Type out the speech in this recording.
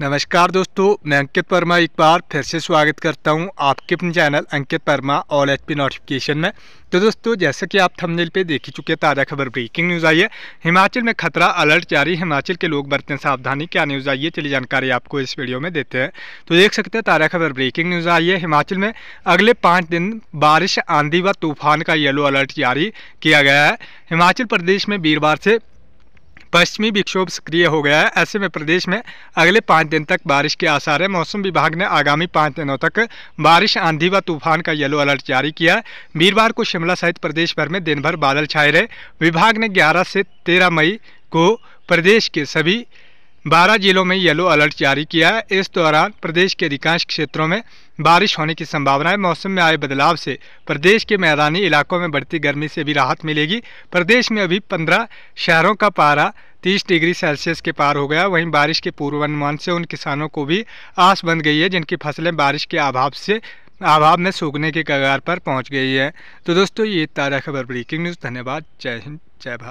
नमस्कार दोस्तों मैं अंकित वर्मा एक बार फिर से स्वागत करता हूं आपके अपने channel Ankit Verma all H P notification में तो दोस्तों जैसा कि आप थंबनेल पे देख ही चुके हैं ताज़ा खबर ब्रेकिंग न्यूज़ आई है हिमाचल में खतरा अलर्ट जारी हिमाचल के लोग बरतें सावधानी क्या न्यूज़ आई है चलिए जानकारी आपको इस वीडियो में देते हैं तो देख सकते हैं ताज़ा खबर ब्रेकिंग न्यूज़ आई है हिमाचल में अगले पाँच दिन बारिश आंधी व तूफान का येलो अलर्ट जारी किया गया है हिमाचल प्रदेश में वीरवार से पश्चिमी विक्षोभ सक्रिय हो गया है ऐसे में प्रदेश में अगले पाँच दिन तक बारिश के आसार है मौसम विभाग ने आगामी पाँच दिनों तक बारिश आंधी व तूफान का येलो अलर्ट जारी किया वीरवार को शिमला सहित प्रदेश भर में दिन भर बादल छाए रहे विभाग ने ग्यारह से तेरह मई को प्रदेश के सभी बारह जिलों में येलो अलर्ट जारी किया है इस दौरान प्रदेश के अधिकांश क्षेत्रों में बारिश होने की संभावना है मौसम में आए बदलाव से प्रदेश के मैदानी इलाकों में बढ़ती गर्मी से भी राहत मिलेगी प्रदेश में अभी पंद्रह शहरों का पारा 30 डिग्री सेल्सियस के पार हो गया वहीं बारिश के पूर्वानुमान से उन किसानों को भी आस बन गई है जिनकी फसलें बारिश के अभाव से अभाव में सूखने के कगार पर पहुंच गई है तो दोस्तों ये ताज़ा खबर ब्रेकिंग न्यूज़ धन्यवाद जय हिंद जय भारत